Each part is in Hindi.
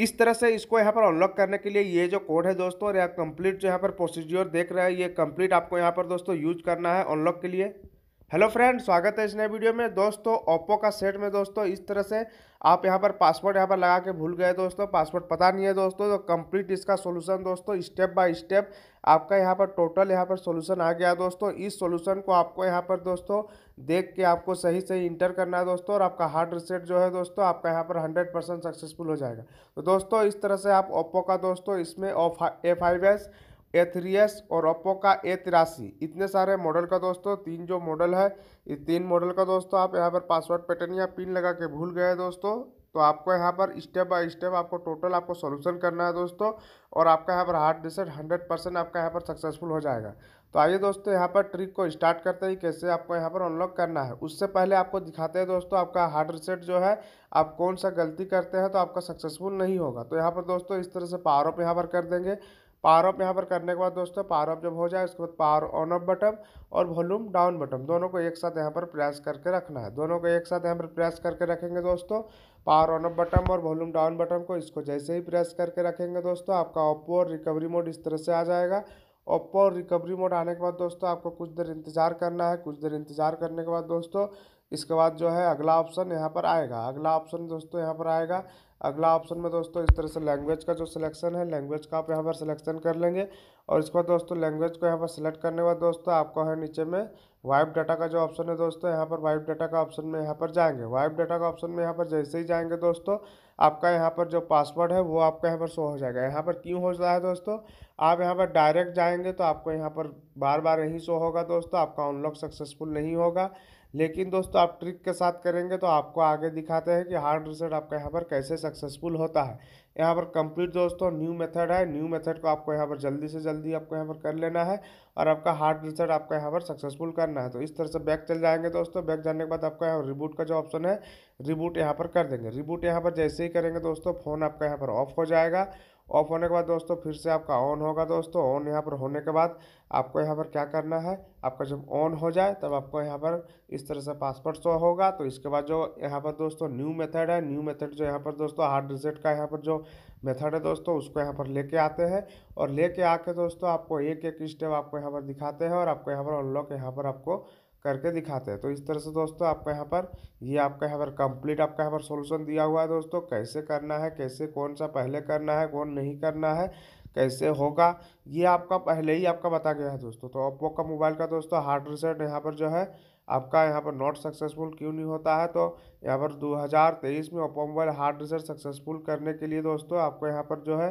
इस तरह से इसको यहाँ पर अनलॉक करने के लिए ये जो कोड है दोस्तों और यहाँ कंप्लीट जो यहाँ पर प्रोसीज्योर देख रहे हैं ये कंप्लीट आपको यहाँ पर दोस्तों यूज करना है अनलॉक के लिए हेलो फ्रेंड स्वागत है इस नए वीडियो में दोस्तों ओप्पो का सेट में दोस्तों इस तरह से आप यहाँ पर पासवर्ड यहाँ पर लगा के भूल गए दोस्तों पासवर्ड पता नहीं है दोस्तों तो कंप्लीट इसका सोल्यूशन दोस्तों स्टेप बाय स्टेप आपका यहाँ पर टोटल यहाँ पर सोल्यूशन आ गया दोस्तों इस सोल्यूशन को आपको यहाँ पर दोस्तों देख के आपको सही सही इंटर करना है दोस्तों और आपका हार्ड रिसेट जो है दोस्तों आपका यहाँ पर हंड्रेड परसेंट सक्सेसफुल हो जाएगा तो दोस्तों इस तरह से आप ओप्पो का दोस्तों इसमें ए फाइव एस एथरियस और ओप्पो का ए तिरासी इतने सारे मॉडल का दोस्तों तीन जो मॉडल है ये तीन मॉडल का दोस्तों आप यहाँ पर पासवर्ड पैटर्न या पिन लगा के भूल गए दोस्तों तो आपको यहाँ पर स्टेप बाय स्टेप आपको टोटल आपको सॉल्यूशन करना है दोस्तों और आपका यहाँ पर हार्ड डिसेट हंड्रेड परसेंट आपका यहाँ पर सक्सेसफुल हो जाएगा तो आइए दोस्तों यहाँ पर ट्रिक को स्टार्ट करते ही कैसे आपको यहाँ पर अनलॉक करना है उससे पहले आपको दिखाते हैं दोस्तों आपका हार्ड रिसेट जो है आप कौन सा गलती करते हैं तो आपका सक्सेसफुल नहीं होगा तो यहाँ पर दोस्तों इस तरह से पावर ऑफ यहाँ पर कर देंगे पावर ऑफ यहाँ पर करने के बाद दोस्तों पावर ऑफ जब हो जाए उसके बाद पावर ऑन ऑफ बटन और वॉल्यूम डाउन बटन दोनों को एक साथ यहाँ पर प्रेस करके रखना है दोनों को एक साथ यहाँ पर प्रेस करके रखेंगे दोस्तों पावर ऑन ऑफ बटन और वॉल्यूम डाउन बटन को इसको जैसे ही प्रेस करके रखेंगे दोस्तों आपका ओप्पो और रिकवरी मोड इस तरह से आ जाएगा ओप्पो और रिकवरी मोड आने के बाद दोस्तों आपको कुछ देर इंतज़ार करना है कुछ देर इंतज़ार करने के बाद दोस्तों इसके बाद जो है अगला ऑप्शन यहाँ पर आएगा अगला ऑप्शन दोस्तों यहाँ पर आएगा अगला ऑप्शन में दोस्तों इस तरह से लैंग्वेज का जो सिलेक्शन है लैंग्वेज का आप यहाँ पर सिलेक्शन कर लेंगे और इसके बाद दोस्तों लैंग्वेज को यहाँ पर सिलेक्ट करने के बाद दोस्तों आपको है नीचे में वाइप डाटा का जो ऑप्शन है दोस्तों यहाँ पर वाइप डाटा का ऑप्शन में यहाँ पर जाएंगे वाइप डाटा का ऑप्शन में यहाँ पर जैसे ही जाएंगे दोस्तों आपका यहाँ पर जो पासवर्ड है वो आपका यहाँ पर शो हो जाएगा यहाँ पर क्यों हो रहा है दोस्तों आप यहाँ पर डायरेक्ट जाएंगे तो आपको यहाँ पर बार बार यही शो होगा दोस्तों आपका अनलॉक सक्सेसफुल नहीं होगा लेकिन दोस्तों आप ट्रिक के साथ करेंगे तो आपको आगे दिखाते हैं कि हार्ड रिसेट आपका यहाँ पर कैसे सक्सेसफुल होता है यहाँ पर कंप्लीट दोस्तों न्यू मेथड है न्यू मेथड को आपको यहाँ पर जल्दी से जल्दी आपको यहाँ पर कर लेना है और आपका हार्ड रिसेट आपका यहाँ पर सक्सेसफुल करना है तो इस तरह से बैक चल जाएंगे दोस्तों बैक जाने के बाद आपका यहाँ रिबूट का जो ऑप्शन है रिबूट यहाँ पर कर देंगे रिबूट यहाँ पर जैसे ही करेंगे दोस्तों फ़ोन आपका यहाँ पर ऑफ हो जाएगा ऑफ होने के बाद दोस्तों फिर से आपका ऑन होगा दोस्तों ऑन यहाँ पर होने के बाद आपको यहाँ पर क्या करना है आपका जब ऑन हो जाए तब आपको यहाँ पर इस तरह से पासवर्ड शो होगा तो इसके बाद जो यहाँ पर दोस्तों न्यू मेथड है न्यू मेथड जो यहाँ पर दोस्तों हार्ड रिसेट का यहाँ पर जो मेथड है दोस्तों उसको यहाँ पर लेके आते हैं और लेके आके दोस्तों आपको एक एक स्टेप आपको यहाँ पर दिखाते हैं और आपको यहाँ पर अनलॉक यहाँ पर आपको करके दिखाते हैं तो इस तरह से दोस्तों आपको यहाँ पर ये आपका यहाँ पर कंप्लीट आपका यहाँ पर सॉल्यूशन दिया हुआ है दोस्तों कैसे करना है कैसे कौन सा पहले करना है कौन नहीं करना है कैसे होगा ये आपका पहले ही आपका बता गया है दोस्तों तो ओप्पो का मोबाइल का दोस्तों हार्ड रिसेट यहाँ पर जो है आपका यहाँ पर नॉट सक्सेसफुल क्यों नहीं होता है तो यहाँ पर 2023 में Oppo mobile hard reset successful करने के लिए दोस्तों आपको यहाँ पर जो है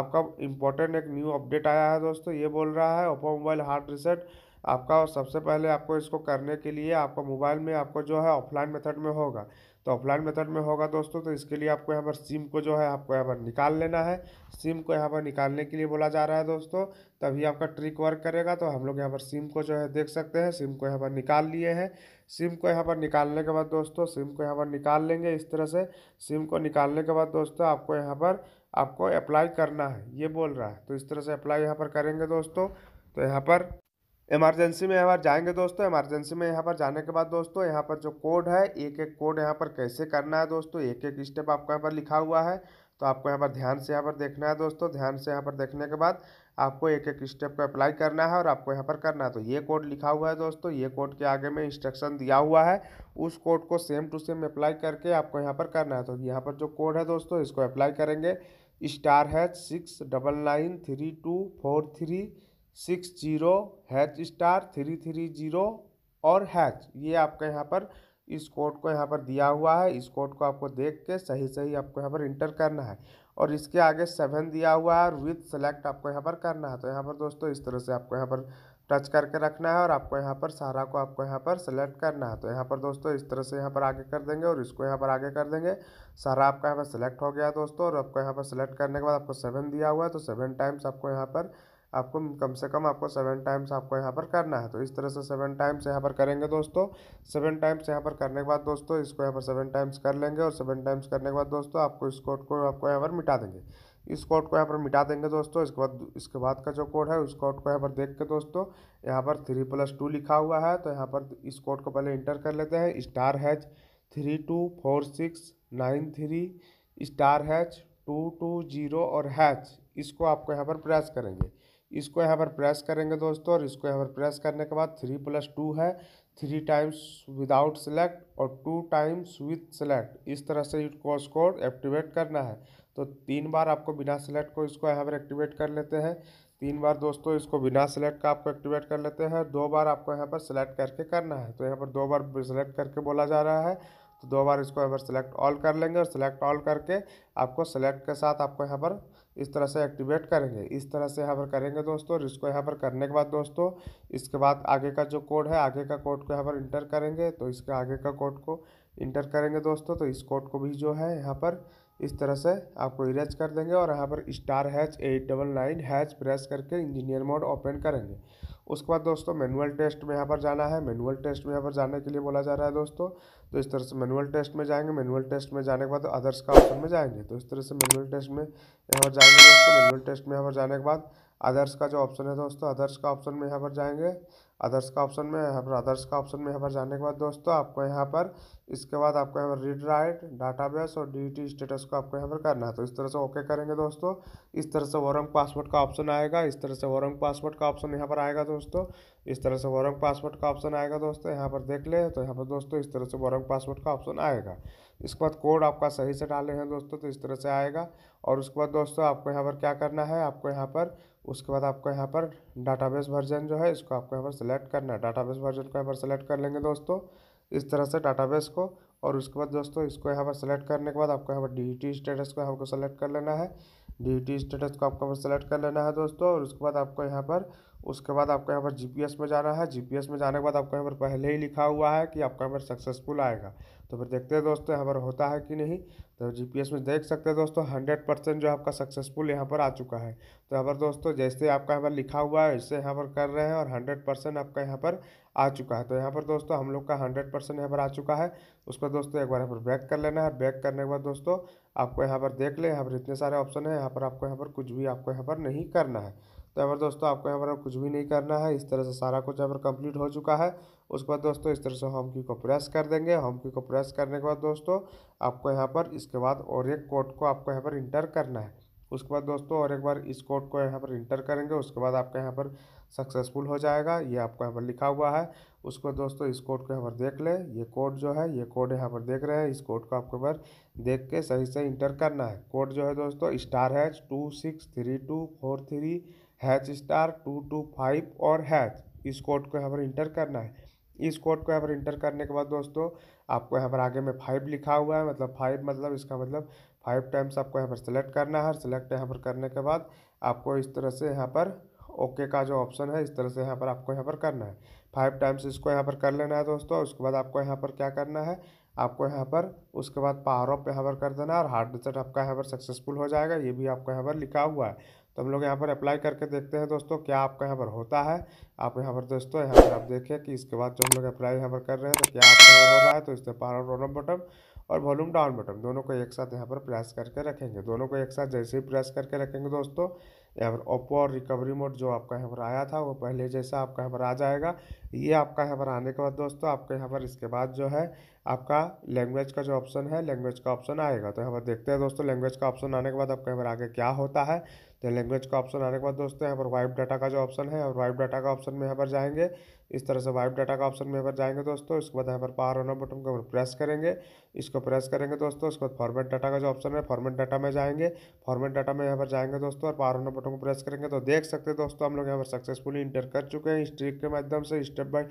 आपका इम्पोर्टेंट एक न्यू अपडेट आया है दोस्तों ये बोल रहा है ओप्पो मोबाइल हार्ड रिसेट आपका सबसे पहले आपको इसको करने के लिए आपका मोबाइल में आपको जो है ऑफलाइन मेथड में होगा तो ऑफलाइन मेथड में होगा दोस्तों तो इसके लिए आपको यहाँ पर सिम को जो है आपको यहाँ पर निकाल लेना है सिम को यहाँ पर निकालने के लिए बोला जा रहा है दोस्तों तभी आपका ट्रिक वर्क करेगा तो हम लोग यहाँ पर सिम को जो है देख सकते हैं सिम को यहाँ पर निकाल लिए हैं सिम को यहाँ पर निकालने के बाद दोस्तों सिम को यहाँ पर निकाल लेंगे इस तरह से सिम को निकालने के बाद दोस्तों आपको यहाँ पर आपको अप्लाई करना है ये बोल रहा है तो इस तरह से अप्लाई यहाँ पर करेंगे दोस्तों तो यहाँ पर इमरजेंसी में यहाँ पर जाएंगे दोस्तों इमरजेंसी में यहाँ पर जाने के बाद दोस्तों यहाँ पर जो कोड है एक एक कोड यहाँ पर कैसे करना है दोस्तों एक एक स्टेप आपको यहाँ पर लिखा हुआ है तो आपको यहाँ पर ध्यान से यहाँ पर देखना है दोस्तों ध्यान से यहाँ पर देखने के बाद आपको एक एक स्टेप को अप्लाई करना है और आपको यहाँ पर करना है तो ये कोड लिखा हुआ है दोस्तों ये कोड के आगे में इंस्ट्रक्शन दिया हुआ है उस कोड को सेम टू सेम अप्लाई करके आपको यहाँ पर करना है तो यहाँ पर जो कोड है दोस्तों इसको अप्लाई करेंगे स्टार है six double nine three two four three six zero hash star three three zero और हैच ये आपका यहाँ पर इस कोड को यहाँ पर दिया हुआ है इस कोड को आपको देख के सही सही आपको यहाँ पर इंटर करना है और इसके आगे सेवन दिया हुआ है और विथ सेलेक्ट आपको यहाँ पर करना है तो यहाँ पर दोस्तों इस तरह से आपको यहाँ पर टच करके रखना है और आपको यहाँ पर सारा को आपको यहाँ पर सेलेक्ट करना है तो यहाँ पर दोस्तों इस तरह से यहाँ पर आगे कर देंगे और इसको यहाँ पर आगे कर देंगे सारा आपका यहाँ पर सेलेक्ट हो गया दोस्तों और आपको यहाँ पर सेलेक्ट करने के बाद आपको सेवन दिया हुआ है तो सेवन टाइम्स आपको यहाँ पर आपको कम से कम आपको सेवन टाइम्स आपको यहाँ पर करना है तो इस तरह से सेवन टाइम्स यहाँ पर करेंगे दोस्तों सेवन टाइम्स यहाँ पर करने के बाद दोस्तों इसको यहाँ पर सेवन टाइम्स कर लेंगे और सेवन टाइम्स करने के बाद दोस्तों आपको इस कोड को आपको यहाँ पर मिटा देंगे इस कोड को यहाँ पर मिटा देंगे दोस्तों इसके बाद इसके बाद का जो कोड है उस कोड को यहाँ पर देख के दोस्तों यहाँ पर थ्री प्लस टू लिखा हुआ है तो यहाँ पर इस कोड को पहले इंटर कर लेते हैं star hash three two four six nine three star hash two two zero और हैच इसको आपको यहाँ पर प्रेस करेंगे इसको यहाँ पर प्रेस करेंगे दोस्तों और इसको यहाँ पर प्रेस करने के बाद थ्री प्लस टू है थ्री टाइम्स विदाउट सेलेक्ट और टू टाइम्स विथ सेलेक्ट इस तरह से इसको स्कोर एक्टिवेट करना है तो तीन बार आपको बिना सेलेक्ट को इसको यहाँ पर एक्टिवेट कर लेते हैं तीन बार दोस्तों इसको बिना सेलेक्ट का आपको एक्टिवेट कर लेते हैं दो बार आपको यहाँ पर सेलेक्ट करके करना है तो यहाँ पर दो बार सेलेक्ट करके बोला जा रहा है तो दो बार इसको यहाँ पर सेलेक्ट ऑल कर लेंगे और सिलेक्ट ऑल करके आपको सेलेक्ट के साथ आपको यहाँ पर इस तरह से एक्टिवेट करेंगे इस तरह से यहाँ पर करेंगे दोस्तों और इसको यहाँ पर करने के बाद दोस्तों इसके बाद आगे का जो कोड है आगे का कोड को यहाँ पर इंटर करेंगे तो इसके आगे का कोड को इंटर करेंगे दोस्तों तो इस कोड को भी जो है यहाँ पर इस तरह से आपको इरेज कर देंगे और यहाँ पर star hash eight double nine hash press करके इंजीनियर मोड ओपन करेंगे उसके बाद दोस्तों मैनुअल टेस्ट में यहाँ पर जाना है मैनुअल टेस्ट में यहाँ पर जाने के लिए बोला जा रहा है दोस्तों तो इस तरह से मैनुअल टेस्ट में जाएंगे मैनुअल टेस्ट में जाने के बाद अदर्स का ऑप्शन में जाएंगे तो इस तरह से मैनुअल टेस्ट में यहाँ पर जाएंगे दोस्तों मैनुअल टेस्ट में यहाँ पर जाने के बाद अदर्स का जो ऑप्शन है दोस्तों अदर्स का ऑप्शन में यहाँ पर जाएंगे अदर्स का ऑप्शन में यहाँ पर अदर्स का ऑप्शन में यहाँ पर जाने के बाद दोस्तों आपको यहाँ पर इसके बाद आपको यहाँ पर रीड राइट डाटाबेस और डी स्टेटस को आपको यहाँ पर करना है तो इस तरह से ओके करेंगे दोस्तों इस तरह से वॉरम पासवर्ड का ऑप्शन आएगा इस तरह से वॉरम पासवर्ड का ऑप्शन यहाँ पर आएगा दोस्तों इस तरह से वॉरम पासवर्ड का ऑप्शन आएगा दोस्तों यहाँ पर देख ले तो यहाँ पर दोस्तों इस तरह से वॉरम पासवर्ड का ऑप्शन आएगा इसके बाद कोड आपका सही से डाले हैं दोस्तों तो इस तरह से आएगा और उसके बाद दोस्तों आपको यहाँ पर क्या करना है आपको यहाँ पर उसके बाद आपको यहाँ पर डाटाबेस वर्जन जो है इसको आपको यहाँ पर सेलेक्ट करना है डाटाबेस वर्जन को यहाँ पर सेलेक्ट कर लेंगे दोस्तों इस तरह से डाटाबेस को और उसके बाद दोस्तों इसको यहाँ पर सेलेक्ट करने के बाद आपको यहाँ पर डी स्टेटस को को सेलेक्ट कर लेना है डी स्टेटस को आपको सेलेक्ट कर लेना है दोस्तों और उसके बाद आपको यहाँ पर उसके बाद आपको यहाँ पर जी में जाना है जी में जाने के बाद आपको यहाँ पर पहले ही लिखा हुआ है कि आपका यहाँ पर सक्सेसफुल आएगा तो फिर देखते हैं दोस्तों यहाँ पर होता है कि नहीं तो जीपीएस में देख सकते हैं दोस्तों हंड्रेड परसेंट जो आपका सक्सेसफुल यहाँ पर आ चुका है तो यहाँ पर दोस्तों जैसे आपका यहाँ पर लिखा हुआ है इससे यहाँ पर कर रहे हैं और हंड्रेड परसेंट आपका यहाँ पर आ चुका है तो यहाँ पर दोस्तों हम लोग का हंड्रेड परसेंट यहाँ पर आ चुका है पर दोस्तों एक बार यहाँ पर बैक कर लेना है बैक करने के बाद दोस्तों आपको यहाँ पर देख लें यहाँ पर इतने सारे ऑप्शन है यहाँ पर आपको यहाँ पर कुछ भी आपको यहाँ पर नहीं करना है तो यहाँ पर दोस्तों आपको यहाँ पर कुछ भी नहीं करना है इस तरह से सारा कुछ यहाँ पर कंप्लीट हो चुका है उसके बाद दोस्तों इस तरह से होम की को प्रेस कर देंगे होम की को प्रेस करने के बाद दोस्तों आपको यहाँ पर इसके बाद और एक कोड को आपको यहाँ पर इंटर करना है उसके बाद दोस्तों और एक बार इस कोड को यहाँ पर इंटर करेंगे उसके बाद आपके यहाँ पर सक्सेसफुल हो जाएगा ये आपको यहाँ पर लिखा हुआ है उसके बाद दोस्तों इस कोड को यहाँ पर देख लें ये कोड जो है ये कोड यहाँ पर देख रहे हैं इस कोड को आपको पर देख के सही से इंटर करना है कोड जो है दोस्तों star hash two six three two four three hash star two two five और हैच इस कोड को यहाँ पर इंटर करना है इस कोड को यहाँ पर इंटर करने के बाद दोस्तों आपको यहाँ पर आगे में फाइव लिखा हुआ है मतलब फाइव मतलब इसका मतलब फाइव टाइम्स आपको यहाँ पर सेलेक्ट करना है सेलेक्ट यहाँ पर करने के बाद आपको इस तरह से यहाँ पर ओके का जो ऑप्शन है इस तरह से यहाँ पर आपको यहाँ पर करना है फाइव टाइम्स इसको यहाँ पर कर लेना है दोस्तों उसके बाद आपको यहाँ पर क्या करना है आपको यहाँ पर उसके बाद पावर ऑफ यहाँ पर कर देना है और हार्ड रिसेट आपका यहाँ पर सक्सेसफुल हो जाएगा ये भी आपको यहाँ पर लिखा हुआ है तो हम लोग यहाँ पर अप्लाई करके देखते हैं दोस्तों क्या आपका यहाँ पर होता है आप यहाँ पर दोस्तों यहाँ पर आप देखें कि इसके बाद जो हम लोग अप्लाई यहाँ पर कर रहे हैं तो क्या आपका यहाँ हो रहा है तो इसमें पावर रोलम बटन और वॉल्यूम डाउन बटन दोनों को एक साथ यहाँ पर प्रेस करके रखेंगे दोनों को एक साथ जैसे ही प्रेस करके रखेंगे दोस्तों यहाँ पर ओप्पो और रिकवरी मोड जो आपका यहाँ पर आया था वो पहले जैसा आपका यहाँ पर आ जाएगा ये आपका यहाँ पर आने के बाद दोस्तों आपके यहाँ पर इसके बाद जो है आपका लैंग्वेज का जो ऑप्शन है लैंग्वेज का ऑप्शन आएगा तो यहाँ पर देखते हैं दोस्तों लैंग्वेज का ऑप्शन आने के बाद आपके यहाँ पर आगे क्या होता है तो लैंग्वेज का ऑप्शन आने के बाद दोस्तों यहाँ पर वाइब डाटा का जो ऑप्शन है और वाइब डाटा का ऑप्शन में यहाँ पर जाएंगे इस तरह से वाइब डाटा का ऑप्शन में यहाँ पर जाएंगे दोस्तों इसके बाद यहाँ पर पावर होना बटन को प्रेस करेंगे इसको प्रेस करेंगे दोस्तों उसके बाद फॉर्मेट डाटा का जो ऑप्शन है फॉर्मेट डाटा में जाएंगे फॉर्मेट डाटा में यहाँ पर जाएंगे दोस्तों और पावर होना बटन को प्रेस करेंगे तो देख सकते हैं दोस्तों हम लोग यहाँ पर सक्सेसफुली इंटर कर चुके हैं स्ट्रिक के माध्यम से स्टेप बाय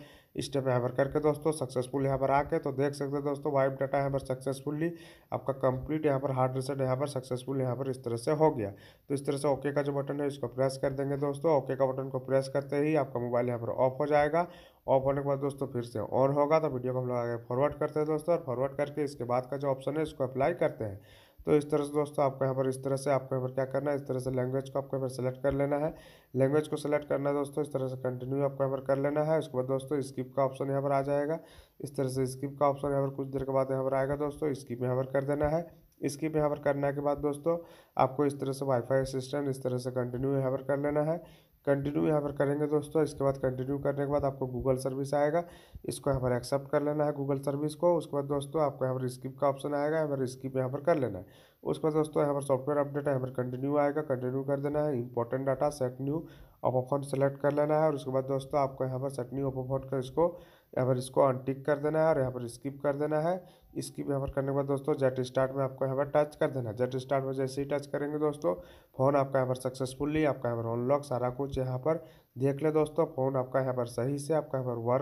स्टेप यहाँ पर करके दोस्तों सक्सेसफुल यहाँ पर आके तो देख सकते हैं दोस्तों वाइब डाटा यहाँ पर सक्सेसफुली आपका कंप्लीट यहाँ पर हार्ड रिसेट यहाँ पर सक्सेसफुल यहाँ पर इस तरह से हो गया तो इस तरह से ओके का जो बटन है इसको प्रेस कर देंगे दोस्तों ओके का बटन को प्रेस करते ही आपका मोबाइल यहाँ पर ऑफ हो जाएगा ऑफ होने के बाद दोस्तों फिर से ऑन होगा तो वीडियो को हम लोग आगे फॉरवर्ड करते हैं दोस्तों और फॉरवर्ड करके इसके बाद का जो ऑप्शन है इसको अप्लाई करते हैं तो इस तरह से दोस्तों आपको यहाँ पर इस तरह से आपको यहाँ पर क्या करना है इस तरह से लैंग्वेज को आपको यहाँ पर सेलेक्ट कर लेना है लैंग्वेज को सेलेक्ट करना है दोस्तों इस तरह से कंटिन्यू आपको यहाँ पर कर लेना है उसके बाद दोस्तों स्किप का ऑप्शन यहाँ पर आ जाएगा इस तरह से स्किप का ऑप्शन यहाँ पर कुछ देर के बाद यहाँ पर आएगा दोस्तों स्किप यहाँ पर कर देना है इसकी हावर करने के बाद दोस्तों आपको इस तरह से वाईफाई असिस्टेंट इस तरह से कंटिन्यू हावर कर लेना है कंटिन्यू यहाँ पर करेंगे दोस्तों इसके बाद कंटिन्यू करने के बाद आपको गूगल सर्विस आएगा इसको यहाँ पर एक्सेप्ट कर लेना है गूगल सर्विस को उसके बाद दोस्तों आपको यहाँ पर स्किप का ऑप्शन आएगा यहाँ पर स्किप यहाँ पर कर लेना है उसके बाद दोस्तों यहाँ पर सॉफ्टवेयर अपडेट यहाँ पर कंटिन्यू आएगा कंटिन्यू कर देना है important data set new off select कर लेना है और उसके बाद दोस्तों आपको यहाँ पर सेट न्यू ओपो ऑफॉन कर इसको यहाँ पर इसको अनटिक कर देना है और यहाँ पर स्किप कर देना है इसकी व्यवहार करने के बाद दोस्तों जेट स्टार्ट में आपको यहाँ पर टच कर देना जेट स्टार्ट में जैसे ही टच करेंगे दोस्तों फ़ोन आपका यहाँ पर सक्सेसफुली आपका यहाँ पर अनलॉक सारा कुछ यहाँ पर देख ले दोस्तों फ़ोन आपका यहाँ पर सही से आपका यहाँ पर वर्क